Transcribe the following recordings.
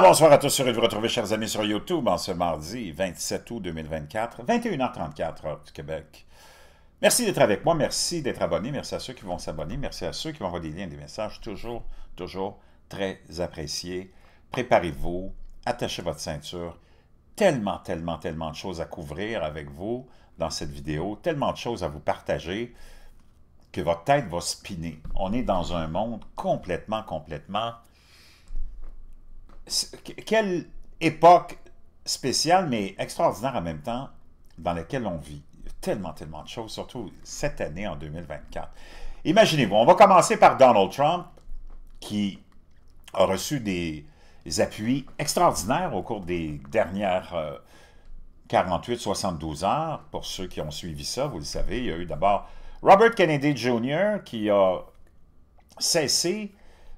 bonsoir à tous, heureux de vous retrouver, chers amis, sur YouTube en ce mardi 27 août 2024, 21h34 heure du Québec. Merci d'être avec moi, merci d'être abonné, merci à ceux qui vont s'abonner, merci à ceux qui vont envoyer des liens, des messages, toujours, toujours très apprécié. Préparez-vous, attachez votre ceinture, tellement, tellement, tellement de choses à couvrir avec vous dans cette vidéo, tellement de choses à vous partager que votre tête va spinner. On est dans un monde complètement, complètement quelle époque spéciale, mais extraordinaire en même temps, dans laquelle on vit. Tellement, tellement de choses, surtout cette année en 2024. Imaginez-vous, on va commencer par Donald Trump, qui a reçu des, appuis extraordinaires au cours des dernières 48-72 euh, heures. Pour ceux qui ont suivi ça, vous le savez, il y a eu d'abord Robert Kennedy Jr. qui a cessé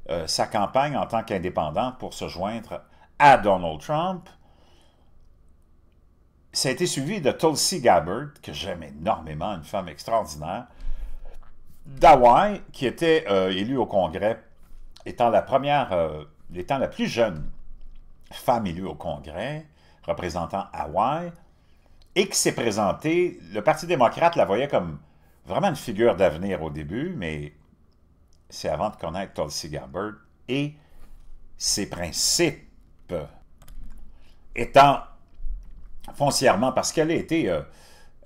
euh, sa campagne en tant qu'indépendant pour se joindre à Donald Trump. Ça a été suivi de Tulsi Gabbard, que j'aime énormément, une femme extraordinaire, d'Hawaï, qui était euh, élue au Congrès, étant la première, euh, étant la plus jeune femme élue au Congrès, représentant Hawaï, et qui s'est présentée, le Parti démocrate la voyait comme vraiment une figure d'avenir au début, mais c'est avant de connaître Tulsi Gabbard et ses principes, étant foncièrement, parce qu'elle a été... Euh,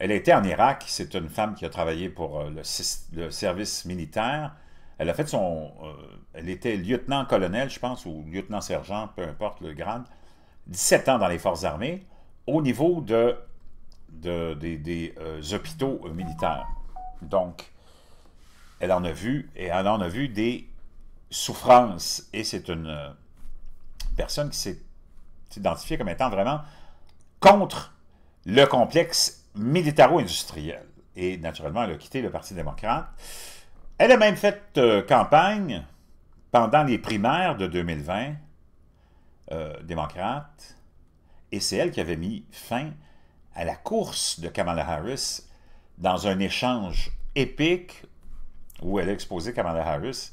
elle en Irak, c'est une femme qui a travaillé pour euh, le, service militaire. Elle a fait son... Euh, elle était lieutenant-colonel, je pense, ou lieutenant-sergent, peu importe le grade. 17 ans dans les forces armées, au niveau de, des, hôpitaux militaires. Donc, elle en a vu, et elle en a vu des souffrances. Et c'est une euh, personne qui s'est identifiée comme étant vraiment contre le complexe militaro-industriel. Et naturellement, elle a quitté le Parti démocrate. Elle a même fait euh, campagne pendant les primaires de 2020, euh, démocrate, et c'est elle qui avait mis fin à la course de Kamala Harris dans un échange épique où elle a exposé Kamala Harris,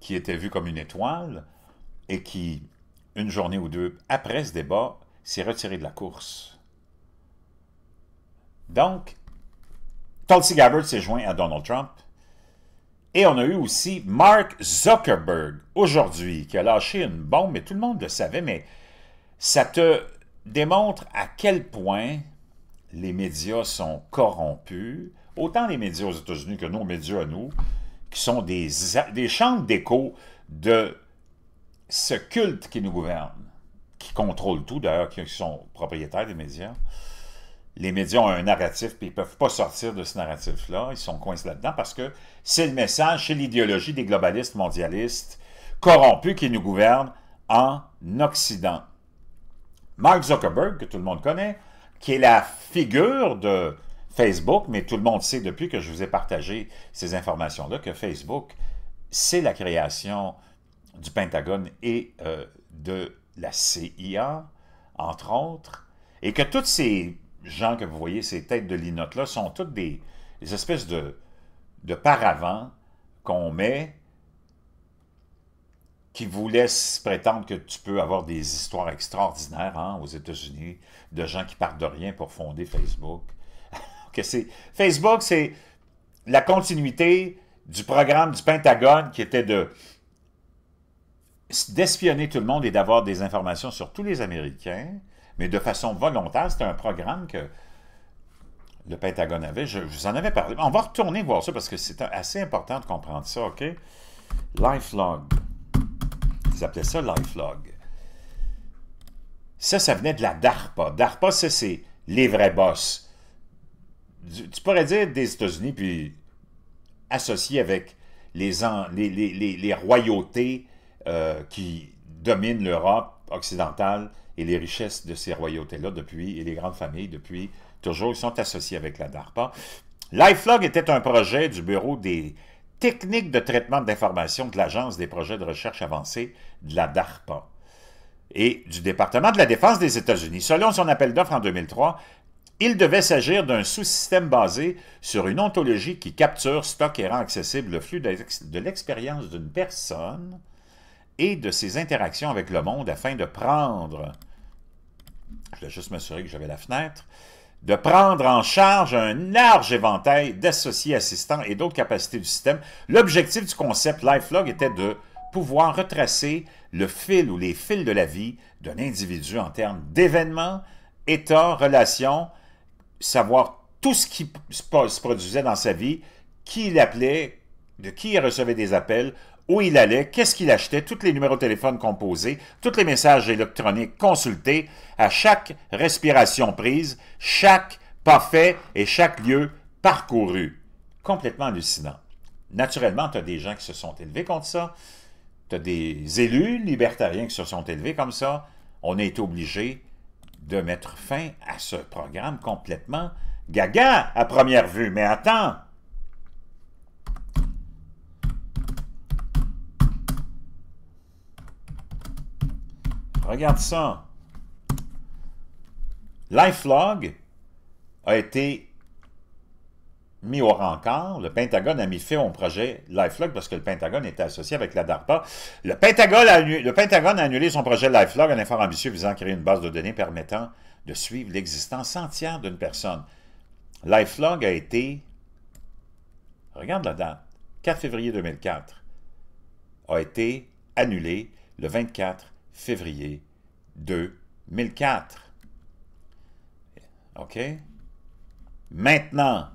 qui était vue comme une étoile et qui, une journée ou deux après ce débat, s'est retirée de la course. Donc, Tulsi Gabbard s'est joint à Donald Trump. Et on a eu aussi Mark Zuckerberg aujourd'hui qui a lâché une bombe, mais tout le monde le savait, mais ça te démontre à quel point les médias sont corrompus, autant les médias aux États-Unis que nos médias à nous, qui sont des, champs chambres d'écho de ce culte qui nous gouverne, qui contrôle tout, d'ailleurs, qui sont propriétaires des médias. Les médias ont un narratif, puis ils ne peuvent pas sortir de ce narratif-là. Ils sont coincés là-dedans parce que c'est le message, c'est l'idéologie des globalistes mondialistes corrompus qui nous gouvernent en Occident. Mark Zuckerberg, que tout le monde connaît, qui est la figure de Facebook, mais tout le monde sait depuis que je vous ai partagé ces informations-là que Facebook, c'est la création du Pentagone et euh, de la CIA, entre autres, et que tous ces gens que vous voyez, ces têtes de linotte-là, sont toutes des, espèces de, de paravents qu'on met qui vous laisse prétendre que tu peux avoir des histoires extraordinaires hein, aux États-Unis de gens qui partent de rien pour fonder Facebook. que c'est Facebook, c'est la continuité du programme du Pentagone qui était de d'espionner tout le monde et d'avoir des informations sur tous les Américains, mais de façon volontaire. C'était un programme que le Pentagone avait. Je, vous en avais parlé. On va retourner voir ça parce que c'est assez important de comprendre ça, OK? Lifelog ils appelaient ça LifeLog. Ça, ça venait de la DARPA. DARPA, ça, c'est les vrais boss. Tu, pourrais dire des États-Unis, puis associés avec les, royautés euh, qui dominent l'Europe occidentale et les richesses de ces royautés-là depuis, et les grandes familles depuis toujours, ils sont associés avec la DARPA. LifeLog était un projet du Bureau des technique de traitement d'information de l'Agence des projets de recherche avancée de la DARPA et du département de la Défense des États-Unis. Selon son appel d'offres en 2003, il devait s'agir d'un sous-système basé sur une ontologie qui capture, stocke et rend accessible le flux de l'expérience d'une personne et de ses interactions avec le monde afin de prendre, je vais juste m'assurer que j'avais la fenêtre, de prendre en charge un large éventail d'associés assistants et d'autres capacités du système. L'objectif du concept LifeLog était de pouvoir retracer le fil ou les fils de la vie d'un individu en termes d'événements, états, relations, savoir tout ce qui se produisait dans sa vie, qui l'appelait, de qui il recevait des appels, où il allait, qu'est-ce qu'il achetait, tous les numéros de téléphone composés, tous les messages électroniques consultés, à chaque respiration prise, chaque pas fait et chaque lieu parcouru. Complètement hallucinant. Naturellement, tu as des gens qui se sont élevés contre ça, tu as des élus libertariens qui se sont élevés comme ça. On est obligé de mettre fin à ce programme complètement gaga à première vue. Mais attends, Regarde ça. Lifelog a été mis au rencard. Le Pentagone a mis fin au projet Lifelog parce que le Pentagone était associé avec la DARPA. Le Pentagone a, le Pentagone a annulé son projet Lifelog, un effort ambitieux visant à créer une base de données permettant de suivre l'existence entière d'une personne. Lifelog a été, regarde la date, 4 février 2004, a été annulé le 24 février 2004. OK? Maintenant,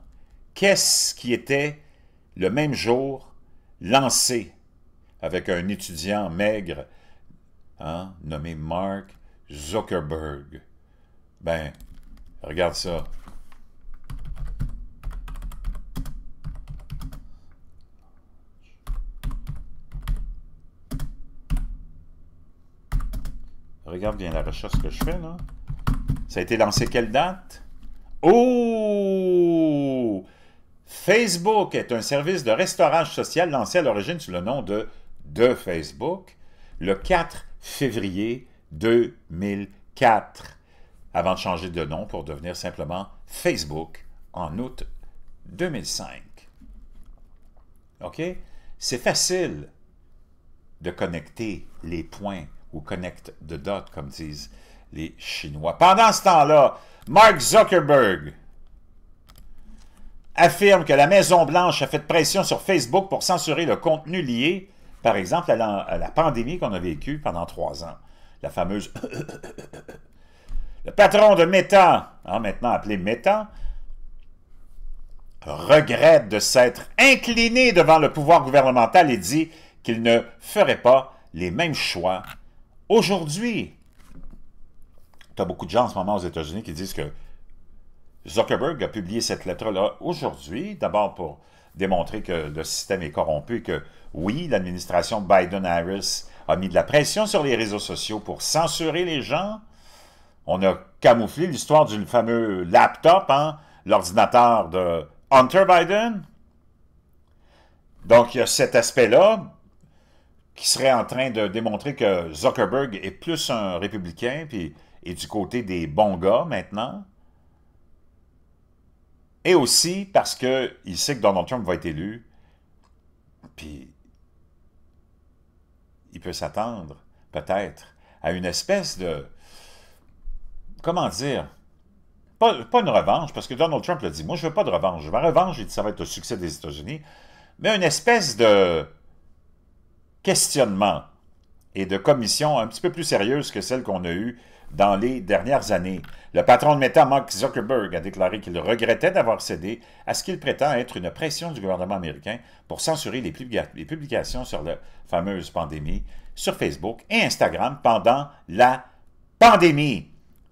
qu'est-ce qui était le même jour lancé avec un étudiant maigre hein, nommé Mark Zuckerberg? Ben, regarde ça. Regarde bien la recherche que je fais, là. Ça a été lancé quelle date? Oh! Facebook est un service de restauration social lancé à l'origine sous le nom de de Facebook le 4 février 2004, avant de changer de nom pour devenir simplement Facebook en août 2005. OK? C'est facile de connecter les points ou connect the dot comme disent les Chinois. Pendant ce temps-là, Mark Zuckerberg affirme que la Maison-Blanche a fait pression sur Facebook pour censurer le contenu lié, par exemple, à la, pandémie qu'on a vécue pendant trois ans. La fameuse... le patron de Meta, hein, maintenant appelé Meta, regrette de s'être incliné devant le pouvoir gouvernemental et dit qu'il ne ferait pas les mêmes choix Aujourd'hui, tu as beaucoup de gens en ce moment aux États-Unis qui disent que Zuckerberg a publié cette lettre-là aujourd'hui, d'abord pour démontrer que le système est corrompu et que, oui, l'administration Biden-Harris a mis de la pression sur les réseaux sociaux pour censurer les gens. On a camouflé l'histoire du fameux laptop, hein, l'ordinateur de Hunter Biden. Donc, il y a cet aspect-là qui serait en train de démontrer que Zuckerberg est plus un républicain puis est du côté des bons gars maintenant. Et aussi parce qu'il sait que Donald Trump va être élu, puis il peut s'attendre peut-être à une espèce de... Comment dire? Pas, une revanche, parce que Donald Trump l'a dit, moi je veux pas de revanche. Ma revanche, ça va être le succès des États-Unis, mais une espèce de questionnements et de commissions un petit peu plus sérieuses que celles qu'on a eues dans les dernières années. Le patron de Meta, Mark Zuckerberg, a déclaré qu'il regrettait d'avoir cédé à ce qu'il prétend être une pression du gouvernement américain pour censurer les, les publications sur la fameuse pandémie sur Facebook et Instagram pendant la pandémie.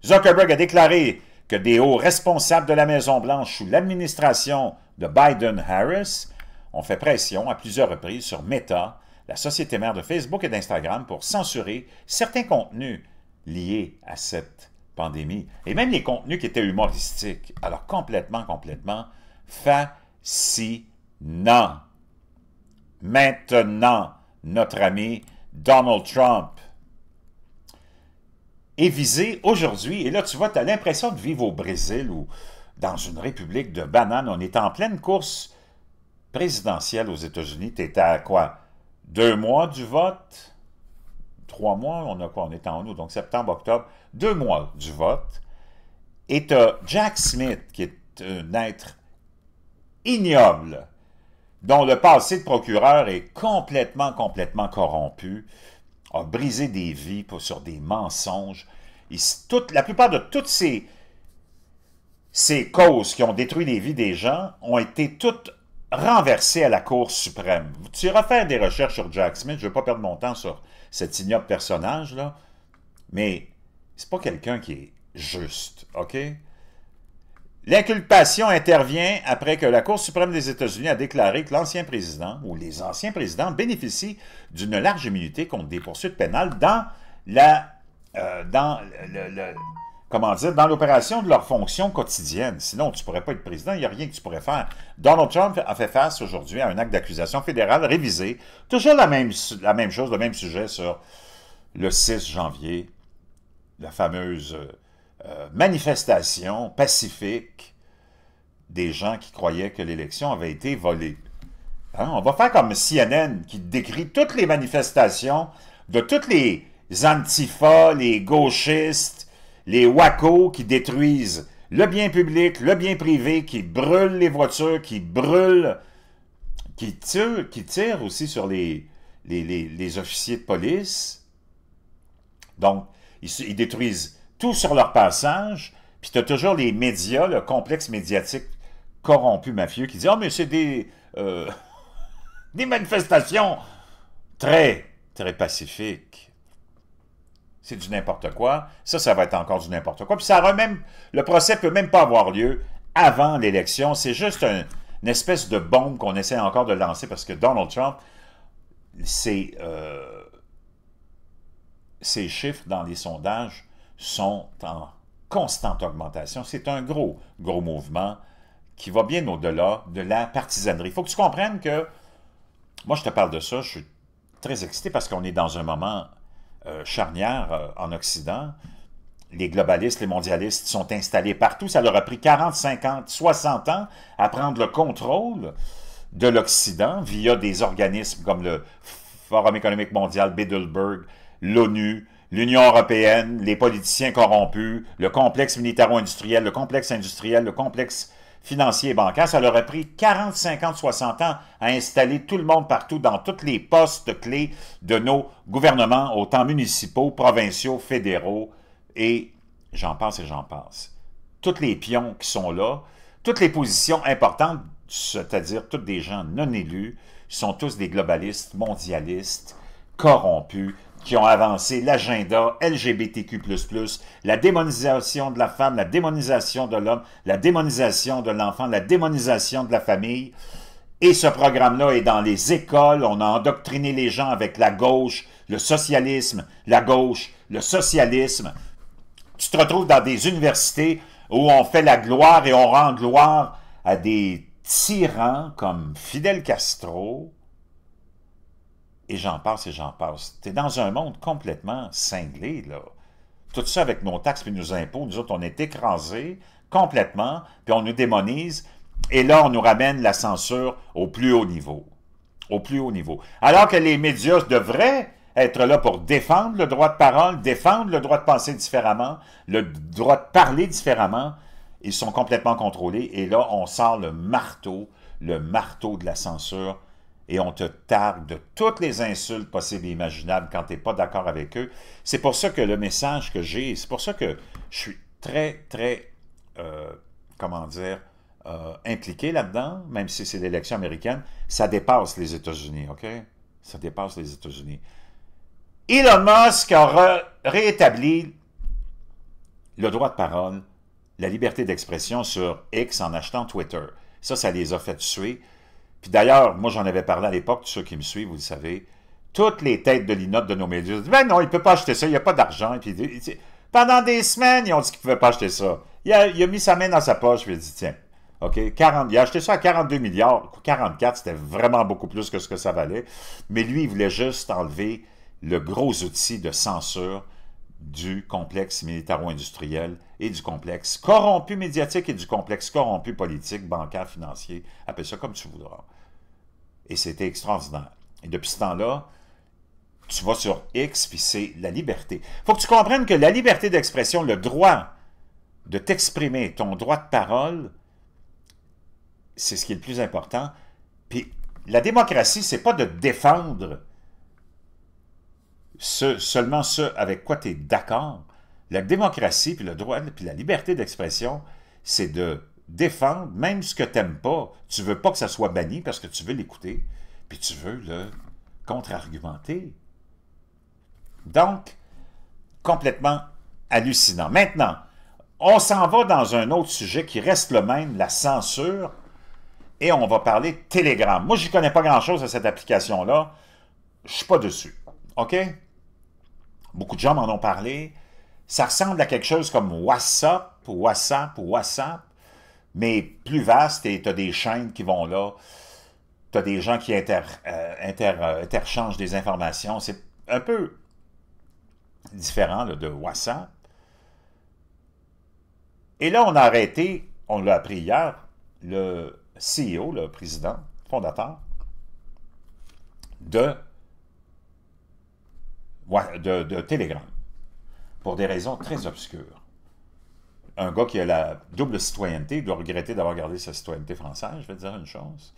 Zuckerberg a déclaré que des hauts responsables de la Maison-Blanche sous l'administration de Biden-Harris ont fait pression à plusieurs reprises sur Meta la société mère de Facebook et d'Instagram pour censurer certains contenus liés à cette pandémie, et même les contenus qui étaient humoristiques. Alors complètement, complètement fascinant. Maintenant, notre ami Donald Trump est visé aujourd'hui, et là tu vois, tu as l'impression de vivre au Brésil ou dans une république de bananes, on est en pleine course présidentielle aux États-Unis, tu es à quoi deux mois du vote, trois mois, on a quoi, est en août, donc septembre, octobre, deux mois du vote, et tu Jack Smith, qui est un être ignoble, dont le passé de procureur est complètement, complètement corrompu, a brisé des vies pour, sur des mensonges. Et toute, la plupart de toutes ces, ces causes qui ont détruit les vies des gens ont été toutes renversé à la Cour suprême. Tu iras faire des recherches sur Jack Smith, je ne veux pas perdre mon temps sur cet ignoble personnage-là, mais c'est pas quelqu'un qui est juste, OK? L'inculpation intervient après que la Cour suprême des États-Unis a déclaré que l'ancien président ou les anciens présidents bénéficient d'une large immunité contre des poursuites pénales dans la... Euh, dans le comment dire, dans l'opération de leur fonction quotidienne. Sinon, tu ne pourrais pas être président, il n'y a rien que tu pourrais faire. Donald Trump a fait face aujourd'hui à un acte d'accusation fédérale révisé, toujours la même, chose, le même sujet sur le 6 janvier, la fameuse euh, manifestation pacifique des gens qui croyaient que l'élection avait été volée. Hein, on va faire comme CNN qui décrit toutes les manifestations de toutes les antifas, les gauchistes, les WACO qui détruisent le bien public, le bien privé, qui brûlent les voitures, qui brûlent, qui tirent, qui tirent aussi sur les, les, officiers de police. Donc, ils, détruisent tout sur leur passage, puis tu as toujours les médias, le complexe médiatique corrompu, mafieux, qui dit « Ah, oh, mais c'est des, euh, des manifestations très, très pacifiques. » C'est du n'importe quoi. Ça, ça va être encore du n'importe quoi. Puis ça même, le procès ne peut même pas avoir lieu avant l'élection. C'est juste une espèce de bombe qu'on essaie encore de lancer parce que Donald Trump, euh, ses chiffres dans les sondages sont en constante augmentation. C'est un gros, gros mouvement qui va bien au-delà de la partisanerie. Il faut que tu comprennes que, moi je te parle de ça, je suis très excité parce qu'on est dans un moment euh, charnières euh, en Occident, les globalistes, les mondialistes sont installés partout. Ça leur a pris 40, 50, 60 ans à prendre le contrôle de l'Occident via des organismes comme le Forum économique mondial, Biddleberg, l'ONU, l'Union européenne, les politiciens corrompus, le complexe militaro-industriel, le complexe industriel, le complexe financiers et bancaires, ça leur a pris 40, 50, 60 ans à installer tout le monde partout dans tous les postes clés de nos gouvernements, autant municipaux, provinciaux, fédéraux, et j'en pense et j'en pense. Tous les pions qui sont là, toutes les positions importantes, c'est-à-dire tous des gens non élus, sont tous des globalistes, mondialistes, corrompus, qui ont avancé l'agenda LGBTQ++, la démonisation de la femme, la démonisation de l'homme, la démonisation de l'enfant, la démonisation de la famille. Et ce programme-là est dans les écoles, on a endoctriné les gens avec la gauche, le socialisme, la gauche, le socialisme. Tu te retrouves dans des universités où on fait la gloire et on rend gloire à des tyrans comme Fidel Castro, et j'en passe et j'en passe. Tu es dans un monde complètement cinglé, là. Tout ça avec nos taxes et nos impôts, nous autres, on est écrasés complètement, puis on nous démonise, et là, on nous ramène la censure au plus haut niveau. Au plus haut niveau. Alors que les médias devraient être là pour défendre le droit de parole, défendre le droit de penser différemment, le droit de parler différemment, ils sont complètement contrôlés, et là, on sort le marteau, le marteau de la censure et on te targue de toutes les insultes possibles et imaginables quand tu n'es pas d'accord avec eux. C'est pour ça que le message que j'ai, c'est pour ça que je suis très, très, euh, comment dire, euh, impliqué là-dedans, même si c'est l'élection américaine, ça dépasse les États-Unis, OK? Ça dépasse les États-Unis. Elon Musk a réétabli le droit de parole, la liberté d'expression sur X en achetant Twitter. Ça, ça les a fait suer. Puis d'ailleurs, moi j'en avais parlé à l'époque, tous ceux qui me suivent, vous le savez, toutes les têtes de l'inode de nos médias disent Ben non, il ne peut pas acheter ça, il n'y a pas d'argent. Puis, pendant des semaines, ils ont dit qu'il ne pouvait pas acheter ça. Il a, mis sa main dans sa poche, puis il a dit Tiens, OK, 40, il a acheté ça à 42 milliards. 44, c'était vraiment beaucoup plus que ce que ça valait. Mais lui, il voulait juste enlever le gros outil de censure du complexe militaro-industriel et du complexe corrompu médiatique et du complexe corrompu politique, bancaire, financier, appelle ça comme tu voudras. Et c'était extraordinaire. Et depuis ce temps-là, tu vas sur X, puis c'est la liberté. faut que tu comprennes que la liberté d'expression, le droit de t'exprimer, ton droit de parole, c'est ce qui est le plus important. Puis la démocratie, c'est pas de défendre seulement ce avec quoi tu es d'accord. La démocratie, puis le droit, puis la liberté d'expression, c'est de défendre même ce que tu n'aimes pas. Tu veux pas que ça soit banni parce que tu veux l'écouter, puis tu veux le contre-argumenter. Donc, complètement hallucinant. Maintenant, on s'en va dans un autre sujet qui reste le même, la censure, et on va parler Telegram. Moi, je connais pas grand-chose à cette application-là. Je ne suis pas dessus. OK? Beaucoup de gens m'en ont parlé. Ça ressemble à quelque chose comme WhatsApp, WhatsApp, WhatsApp, mais plus vaste et tu as des chaînes qui vont là. Tu as des gens qui inter, euh, euh, interchangent des informations. C'est un peu différent de WhatsApp. Et là, on a arrêté, on l'a appris hier, le CEO, le président, fondateur de de, Telegram pour des raisons très obscures. Un gars qui a la double citoyenneté doit regretter d'avoir gardé sa citoyenneté française, je vais te dire une chose.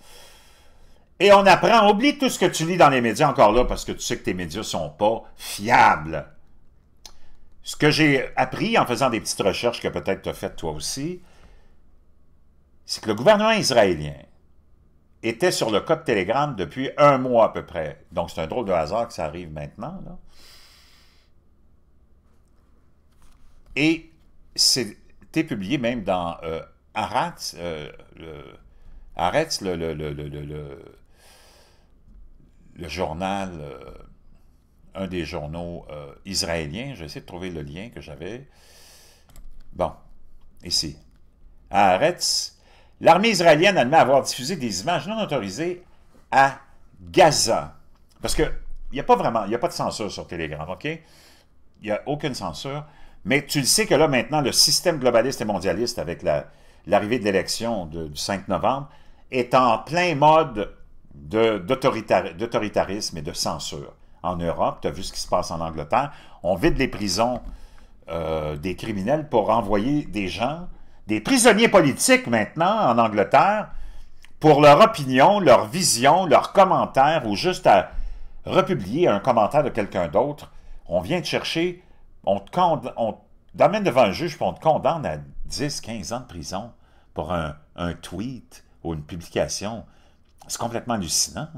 Et on apprend, oublie tout ce que tu lis dans les médias encore là, parce que tu sais que tes médias sont pas fiables. Ce que j'ai appris en faisant des petites recherches que peut-être tu as faites toi aussi, c'est que le gouvernement israélien était sur le code Telegram depuis un mois à peu près. Donc c'est un drôle de hasard que ça arrive maintenant, là Et c'était publié même dans euh, Aratz, euh, Aretz, le, journal, euh, un des journaux israéliens. J'essaie de trouver le lien que j'avais. Bon, ici. À Aretz, l'armée israélienne admet avoir diffusé des images non autorisées à Gaza. Parce qu'il n'y a pas vraiment, il n'y a pas de censure sur Telegram, OK? Il n'y a aucune censure. Mais tu le sais que là, maintenant, le système globaliste et mondialiste, avec l'arrivée de l'élection du 5 novembre, est en plein mode d'autoritarisme et de censure. En Europe, tu as vu ce qui se passe en Angleterre, on vide les prisons euh, des criminels pour envoyer des gens, des prisonniers politiques maintenant en Angleterre, pour leur opinion, leur vision, leurs commentaires, ou juste à republier un commentaire de quelqu'un d'autre. On vient de chercher on te, condamne, on t'amène devant un juge, pour on te condamne à 10, 15 ans de prison pour un, tweet ou une publication. C'est complètement hallucinant.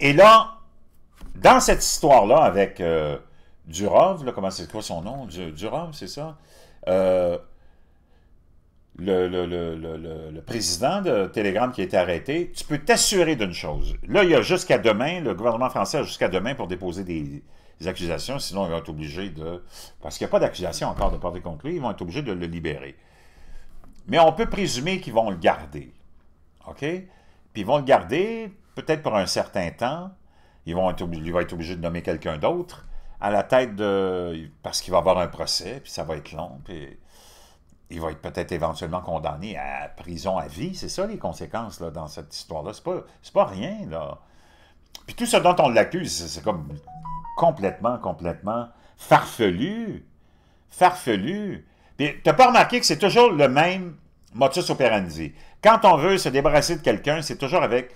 Et là, dans cette histoire-là avec euh, Durov, comment c'est quoi son nom? Durov, c'est ça? Euh, le, le, président de Telegram qui a été arrêté, tu peux t'assurer d'une chose. Là, il y a jusqu'à demain, le gouvernement français a jusqu'à demain pour déposer des, les accusations, sinon ils vont être obligés de... Parce qu'il n'y a pas d'accusation encore de porter contre lui, ils vont être obligés de le libérer. Mais on peut présumer qu'ils vont le garder. OK? Puis ils vont le garder peut-être pour un certain temps. Ils vont être, il va être obligé de nommer quelqu'un d'autre à la tête de... Parce qu'il va avoir un procès, puis ça va être long, puis il va être peut-être éventuellement condamné à prison à vie. C'est ça les conséquences là, dans cette histoire-là. C'est pas, pas rien, là. Puis tout ce dont on l'accuse, c'est comme complètement, complètement farfelu. Farfelu. Puis t'as pas remarqué que c'est toujours le même motus operandi. Quand on veut se débarrasser de quelqu'un, c'est toujours avec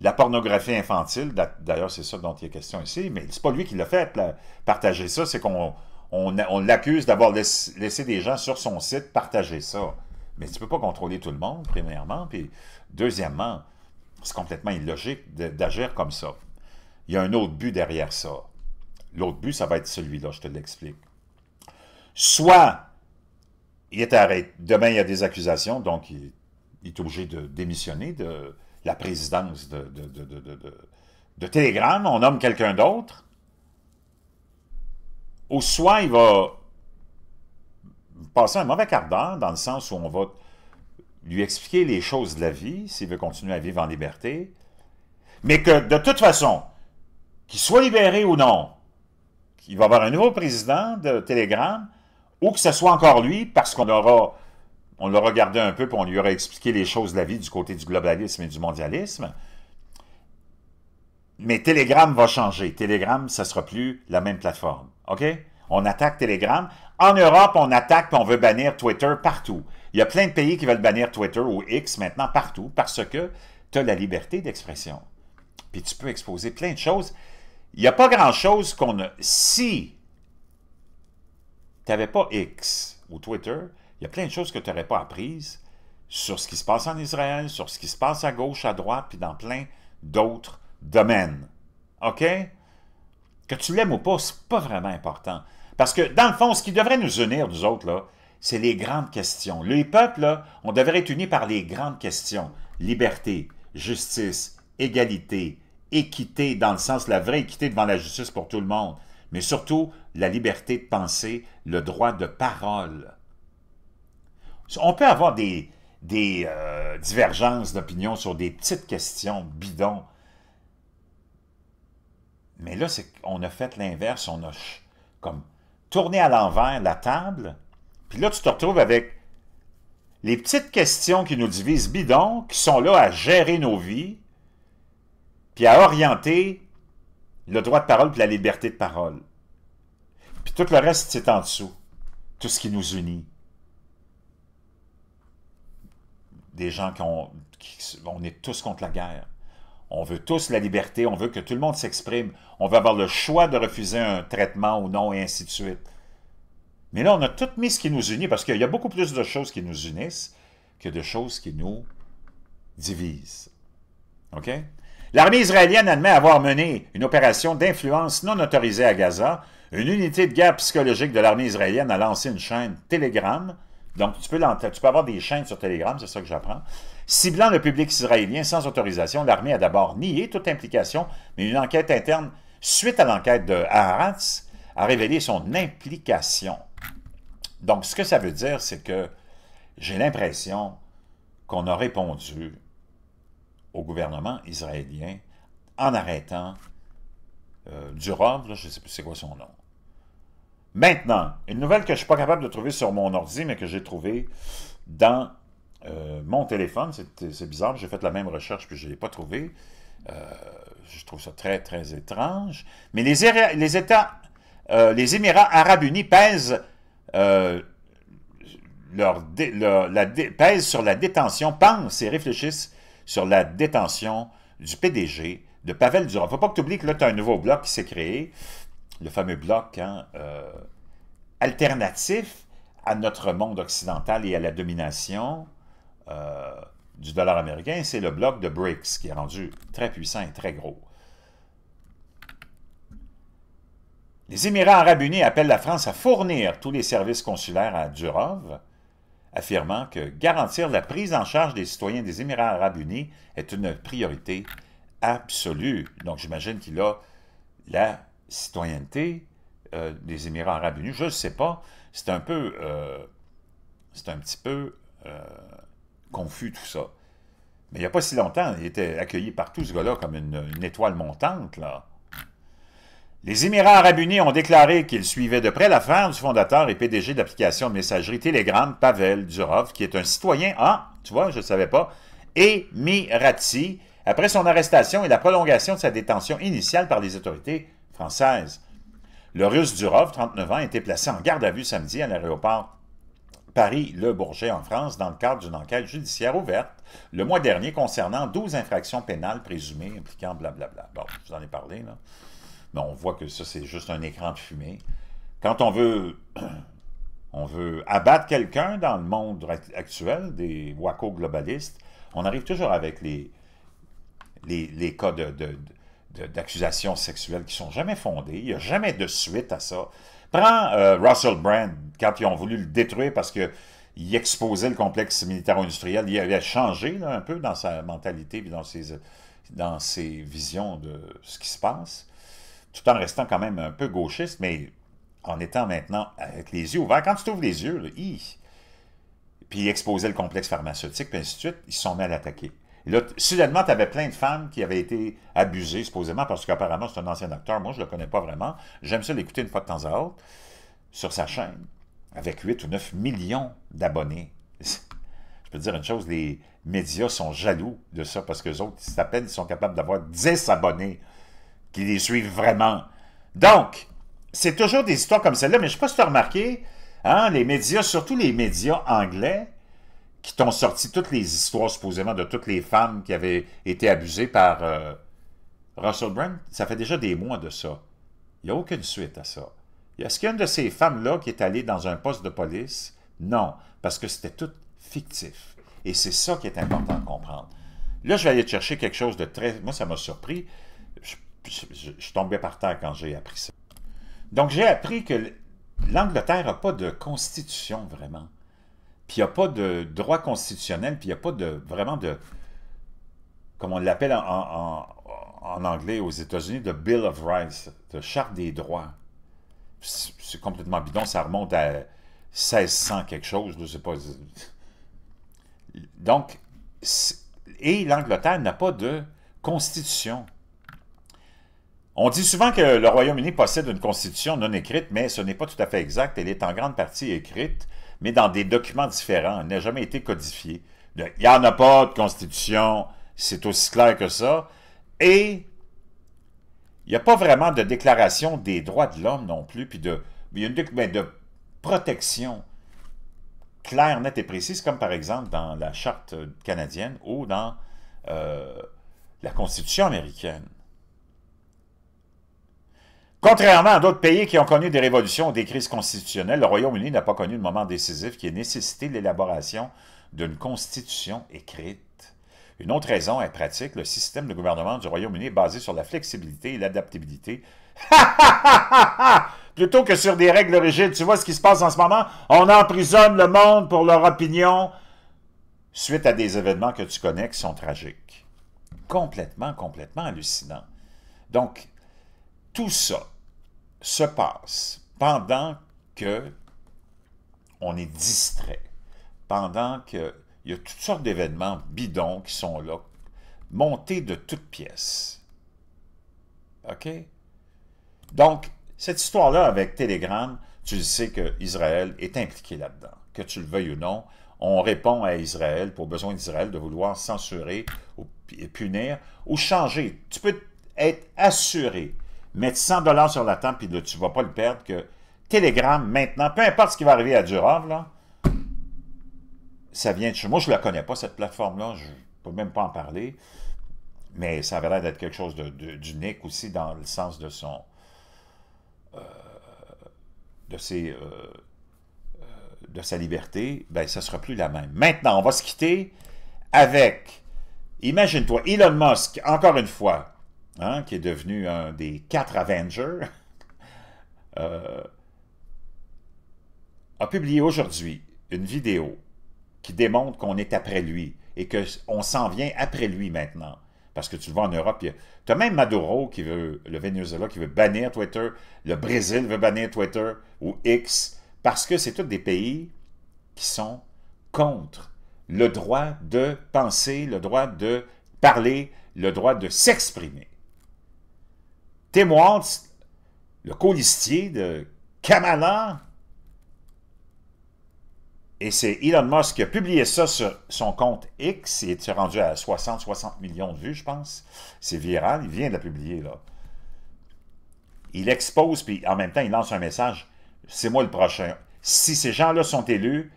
la pornographie infantile. D'ailleurs, c'est ça dont il y a question ici. Mais c'est pas lui qui l'a fait, partager ça. C'est qu'on on, l'accuse d'avoir laissé, laissé des gens sur son site partager ça. Mais tu peux pas contrôler tout le monde, premièrement. Puis deuxièmement, c'est complètement illogique d'agir comme ça il y a un autre but derrière ça. L'autre but, ça va être celui-là, je te l'explique. Soit il est arrêté, demain il y a des accusations, donc il, est obligé de démissionner de la présidence de, de Telegram, on nomme quelqu'un d'autre, ou soit il va passer un mauvais quart d'heure dans le sens où on va lui expliquer les choses de la vie s'il veut continuer à vivre en liberté, mais que de toute façon, qu'il soit libéré ou non, qu'il va y avoir un nouveau président de Telegram, ou que ce soit encore lui, parce qu'on l'aura on regardé un peu, pour on lui aura expliqué les choses de la vie du côté du globalisme et du mondialisme. Mais Telegram va changer. Telegram, ce ne sera plus la même plateforme. OK? On attaque Telegram. En Europe, on attaque et on veut bannir Twitter partout. Il y a plein de pays qui veulent bannir Twitter ou X maintenant partout parce que tu as la liberté d'expression. Puis tu peux exposer plein de choses. Il n'y a pas grand-chose qu'on a... Si tu n'avais pas X ou Twitter, il y a plein de choses que tu n'aurais pas apprises sur ce qui se passe en Israël, sur ce qui se passe à gauche, à droite, puis dans plein d'autres domaines. OK? Que tu l'aimes ou pas, n'est pas vraiment important. Parce que, dans le fond, ce qui devrait nous unir, nous autres, là, c'est les grandes questions. Les peuples, on devrait être unis par les grandes questions. Liberté, justice, égalité, équité dans le sens, la vraie équité devant la justice pour tout le monde, mais surtout la liberté de penser, le droit de parole. On peut avoir des, euh, divergences d'opinion sur des petites questions bidons, mais là, c'est on a fait l'inverse, on a comme tourné à l'envers la table, puis là, tu te retrouves avec les petites questions qui nous divisent bidons, qui sont là à gérer nos vies, puis à orienter le droit de parole et la liberté de parole. Puis tout le reste, c'est en dessous. Tout ce qui nous unit. Des gens qui ont... on est tous contre la guerre. On veut tous la liberté, on veut que tout le monde s'exprime. On veut avoir le choix de refuser un traitement ou non, et ainsi de suite. Mais là, on a tout mis ce qui nous unit, parce qu'il y a beaucoup plus de choses qui nous unissent que de choses qui nous divisent. OK? L'armée israélienne admet avoir mené une opération d'influence non autorisée à Gaza. Une unité de guerre psychologique de l'armée israélienne a lancé une chaîne Telegram. Donc, tu peux, avoir des chaînes sur Telegram, c'est ça que j'apprends. Ciblant le public israélien sans autorisation, l'armée a d'abord nié toute implication, mais une enquête interne suite à l'enquête de Haaretz a révélé son implication. Donc, ce que ça veut dire, c'est que j'ai l'impression qu'on a répondu au gouvernement israélien en arrêtant euh, je ne sais plus c'est quoi son nom. Maintenant, une nouvelle que je ne suis pas capable de trouver sur mon ordi, mais que j'ai trouvée dans euh, mon téléphone. C'est bizarre, j'ai fait la même recherche puis je ne l'ai pas trouvée. Euh, je trouve ça très, très étrange. Mais les, les États, euh, les Émirats arabes unis pèsent leur, la pèsent sur la détention, pensent et réfléchissent sur la détention du PDG de Pavel ne Faut pas que tu oublies que là, tu as un nouveau bloc qui s'est créé, le fameux bloc hein, euh, alternatif à notre monde occidental et à la domination euh, du dollar américain, c'est le bloc de BRICS qui est rendu très puissant et très gros. Les Émirats arabes unis appellent la France à fournir tous les services consulaires à Durov, affirmant que garantir la prise en charge des citoyens des Émirats arabes unis est une priorité absolue. Donc j'imagine qu'il a la citoyenneté euh, des Émirats arabes unis. Je ne sais pas. C'est un peu... Euh, c'est un petit peu euh, confus tout ça. Mais il n'y a pas si longtemps, il était accueilli par tout ce gars-là, comme une, une étoile montante, là. Les Émirats arabes unis ont déclaré qu'ils suivaient de près l'affaire du fondateur et PDG d'application de messagerie Telegram, Pavel Durov, qui est un citoyen ah, tu vois, je ne savais pas, émirati, après son arrestation et la prolongation de sa détention initiale par les autorités françaises. Le russe Durov, 39 ans, a été placé en garde à vue samedi à l'aéroport Paris-Le Bourget en France dans le cadre d'une enquête judiciaire ouverte le mois dernier concernant 12 infractions pénales présumées impliquant blablabla. Bon, je vous en ai parlé, là mais ben, on voit que ça, c'est juste un écran de fumée. Quand on veut, on veut abattre quelqu'un dans le monde actuel des WACO globalistes, on arrive toujours avec les, les, cas d'accusations sexuelles qui sont jamais fondées. Il n'y a jamais de suite à ça. Prends euh, Russell Brand, quand ils ont voulu le détruire parce que il exposait le complexe militaro-industriel. Il avait changé un peu dans sa mentalité et dans ses, dans ses visions de ce qui se passe tout en restant quand même un peu gauchiste, mais en étant maintenant avec les yeux ouverts. Quand tu t'ouvres les yeux, puis exposer le complexe pharmaceutique, puis ainsi de suite, ils se sont mis à l'attaquer. là, soudainement, tu avais plein de femmes qui avaient été abusées, supposément, parce qu'apparemment, c'est un ancien docteur. Moi, je ne le connais pas vraiment. J'aime ça l'écouter une fois de temps à autre sur sa chaîne, avec 8 ou 9 millions d'abonnés. je peux dire une chose, les médias sont jaloux de ça, parce que les autres, à peine, ils sont capables d'avoir 10 abonnés qui les suivent vraiment. Donc, c'est toujours des histoires comme celle-là, mais je ne sais pas si tu as remarqué, hein, les médias, surtout les médias anglais, qui t'ont sorti toutes les histoires supposément de toutes les femmes qui avaient été abusées par euh, Russell Brand, ça fait déjà des mois de ça. Il n'y a aucune suite à ça. Est-ce qu'il y a une de ces femmes-là qui est allée dans un poste de police? Non, parce que c'était tout fictif. Et c'est ça qui est important de comprendre. Là, je vais aller chercher quelque chose de très... Moi, ça m'a surpris. Je je, tombais par terre quand j'ai appris ça. Donc, j'ai appris que l'Angleterre n'a pas de constitution, vraiment. Puis, il n'y a pas de droit constitutionnel, puis il n'y a pas de, vraiment de, comme on l'appelle en, anglais aux États-Unis, de Bill of Rights, de Charte des droits. C'est complètement bidon, ça remonte à 1600 quelque chose, je sais pas. Donc, et l'Angleterre n'a pas de constitution. On dit souvent que le Royaume-Uni possède une constitution non écrite, mais ce n'est pas tout à fait exact. Elle est en grande partie écrite, mais dans des documents différents. Elle n'a jamais été codifiée. Il n'y en a pas de constitution, c'est aussi clair que ça. Et il n'y a pas vraiment de déclaration des droits de l'homme non plus, puis de, mais mais ben, de protection claire, nette et précise, comme par exemple dans la Charte canadienne ou dans euh, la Constitution américaine. Contrairement à d'autres pays qui ont connu des révolutions ou des crises constitutionnelles, le Royaume-Uni n'a pas connu de moment décisif qui ait nécessité l'élaboration d'une constitution écrite. Une autre raison est pratique, le système de gouvernement du Royaume-Uni est basé sur la flexibilité et l'adaptabilité. Plutôt que sur des règles rigides, tu vois ce qui se passe en ce moment? On emprisonne le monde pour leur opinion suite à des événements que tu connais qui sont tragiques. Complètement, complètement hallucinant. Donc, tout ça, se passe pendant que on est distrait, pendant que il y a toutes sortes d'événements bidons qui sont là, montés de toutes pièces. OK? Donc, cette histoire-là avec Telegram, tu sais que Israël est impliqué là-dedans. Que tu le veuilles ou non, on répond à Israël pour besoin d'Israël de vouloir censurer ou punir ou changer. Tu peux être assuré mettre 100 dollars sur la table, puis tu ne vas pas le perdre, que Telegram, maintenant, peu importe ce qui va arriver à Durave, là, ça vient de chez moi. Je ne la connais pas, cette plateforme-là. Je ne peux même pas en parler. Mais ça a l'air d'être quelque chose d'unique de, aussi dans le sens de son... Euh, de ses... Euh, euh, de sa liberté, ben, ça ne sera plus la même. Maintenant, on va se quitter avec, imagine-toi, Elon Musk, encore une fois, Hein, qui est devenu un des quatre Avengers, euh, a publié aujourd'hui une vidéo qui démontre qu'on est après lui et qu'on s'en vient après lui maintenant. Parce que tu le vois en Europe, tu as même Maduro qui veut, le Venezuela qui veut bannir Twitter, le Brésil veut bannir Twitter ou X, parce que c'est tous des pays qui sont contre le droit de penser, le droit de parler, le droit de s'exprimer. Témoins, le colistier de Kamala. Et c'est Elon Musk qui a publié ça sur son compte X. Il est rendu à 60-60 millions de vues, je pense. C'est viral. Il vient de la publier, là. Il expose, puis en même temps, il lance un message. C'est moi le prochain. Si ces gens-là sont élus,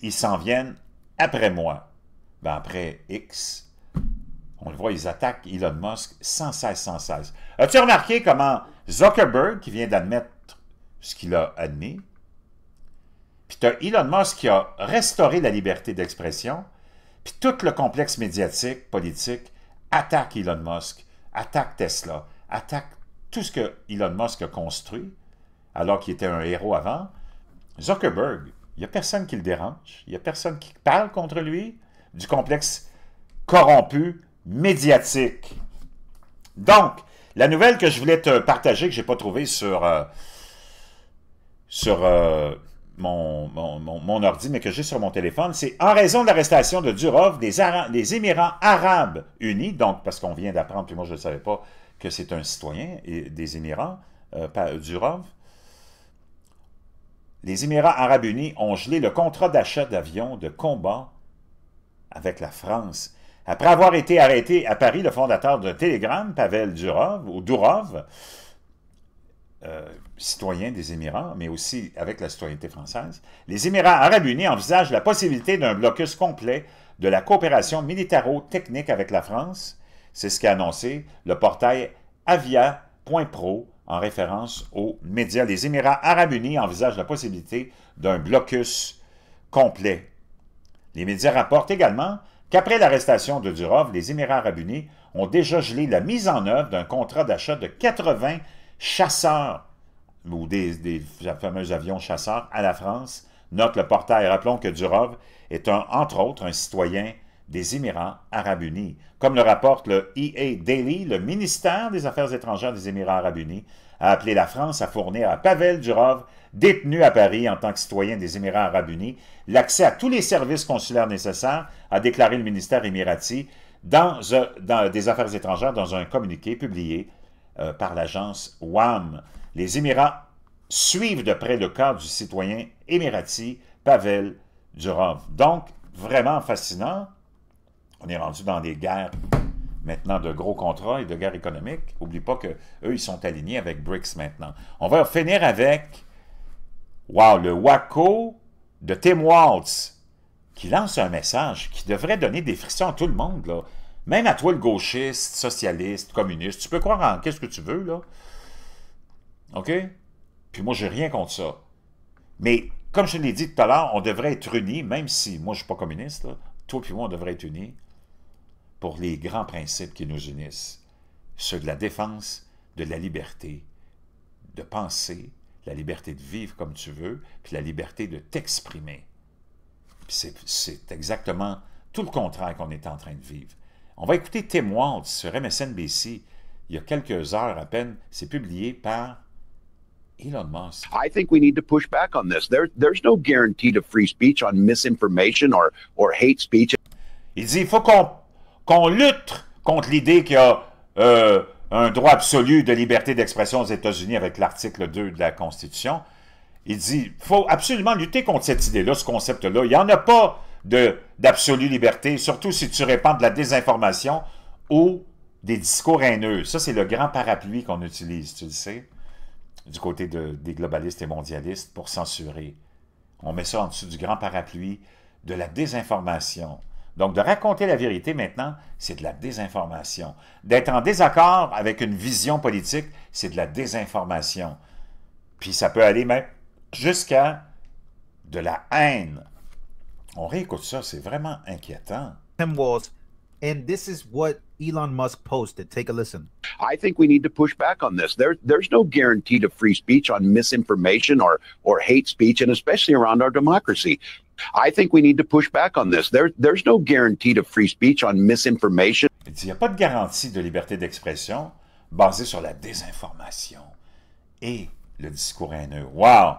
ils s'en viennent après moi. Ben après X, on le voit, ils attaquent Elon Musk sans cesse, sans cesse. As-tu remarqué comment Zuckerberg, qui vient d'admettre ce qu'il a admis, puis tu as Elon Musk qui a restauré la liberté d'expression, puis tout le complexe médiatique, politique, attaque Elon Musk, attaque Tesla, attaque tout ce que Elon Musk a construit, alors qu'il était un héros avant. Zuckerberg, il n'y a personne qui le dérange, il n'y a personne qui parle contre lui, du complexe corrompu médiatique. Donc, la nouvelle que je voulais te partager, que je n'ai pas trouvée sur, euh, sur euh, mon, mon, ordi, mais que j'ai sur mon téléphone, c'est en raison de l'arrestation de Durov des, Émirats arabes unis, donc parce qu'on vient d'apprendre, puis moi je ne savais pas que c'est un citoyen des Émirats, euh, pas Durov, les Émirats arabes unis ont gelé le contrat d'achat d'avions de combat avec la France. Après avoir été arrêté à Paris, le fondateur de Telegram, Pavel Durov, ou Durov, euh, citoyen des Émirats, mais aussi avec la citoyenneté française, les Émirats arabes unis envisagent la possibilité d'un blocus complet de la coopération militaro-technique avec la France. C'est ce qu'a annoncé le portail avia.pro en référence aux médias. Les Émirats arabes unis envisagent la possibilité d'un blocus complet. Les médias rapportent également qu'après l'arrestation de Durov, les Émirats arabes unis ont déjà gelé la mise en œuvre d'un contrat d'achat de 80 chasseurs ou des, fameux avions chasseurs à la France, note le portail. Rappelons que Durov est un, entre autres un citoyen des Émirats arabes unis. Comme le rapporte le EA Daily, le ministère des Affaires étrangères des Émirats arabes unis a appelé la France à fournir à Pavel Durov, détenu à Paris en tant que citoyen des Émirats arabes unis, l'accès à tous les services consulaires nécessaires, a déclaré le ministère émirati dans, euh, des Affaires étrangères dans un communiqué publié euh, par l'agence WAM. Les Émirats suivent de près le cas du citoyen émirati Pavel Durov. Donc, vraiment fascinant on est rendu dans des guerres maintenant de gros contrats et de guerres économiques. N'oublie pas qu'eux, ils sont alignés avec BRICS maintenant. On va finir avec, wow, le WACO de Tim Waltz, qui lance un message qui devrait donner des frissons à tout le monde, là. Même à toi, le gauchiste, socialiste, communiste, tu peux croire en qu'est-ce que tu veux, là. OK? Puis moi, j'ai rien contre ça. Mais comme je l'ai dit tout à l'heure, on devrait être unis, même si moi, je ne suis pas communiste, toi et moi, on devrait être unis pour les grands principes qui nous unissent, ceux de la défense de la liberté de penser, la liberté de vivre comme tu veux, puis la liberté de t'exprimer. C'est exactement tout le contraire qu'on est en train de vivre. On va écouter témoins sur MSNBC il y a quelques heures à peine. C'est publié par Elon Musk. Il dit il faut qu'on qu'on lutte contre l'idée qu'il y a euh, un droit absolu de liberté d'expression aux États-Unis avec l'article 2 de la Constitution. Il dit faut absolument lutter contre cette idée-là, ce concept-là. Il n'y en a pas d'absolue liberté, surtout si tu répands de la désinformation ou des discours haineux. Ça, c'est le grand parapluie qu'on utilise, tu le sais, du côté des globalistes et mondialistes pour censurer. On met ça en dessous du grand parapluie de la désinformation, donc, de raconter la vérité maintenant, c'est de la désinformation. D'être en désaccord avec une vision politique, c'est de la désinformation. Puis ça peut aller même jusqu'à de la haine. On réécoute ça, c'est vraiment inquiétant. And this is what Elon Musk posted. Take a listen. I think we need to push back on this. There, there's no guarantee to free speech on misinformation or, or hate speech, and especially around our democracy. I think we need to push back guarantee speech Il n'y a pas de garantie de liberté d'expression basée sur la désinformation et le discours haineux. Wow!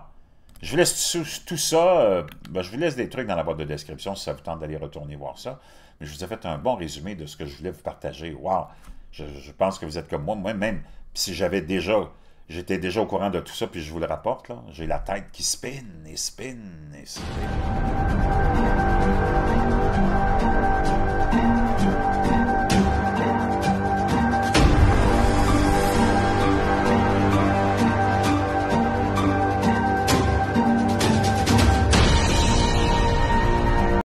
Je vous laisse tout, ça. Euh, ben, je vous laisse des trucs dans la boîte de description si ça vous tente d'aller retourner voir ça. Mais je vous ai fait un bon résumé de ce que je voulais vous partager. Wow! Je, je pense que vous êtes comme moi. Moi-même, si j'avais déjà J'étais déjà au courant de tout ça, puis je vous le rapporte. J'ai la tête qui spinne et spinne et spinne.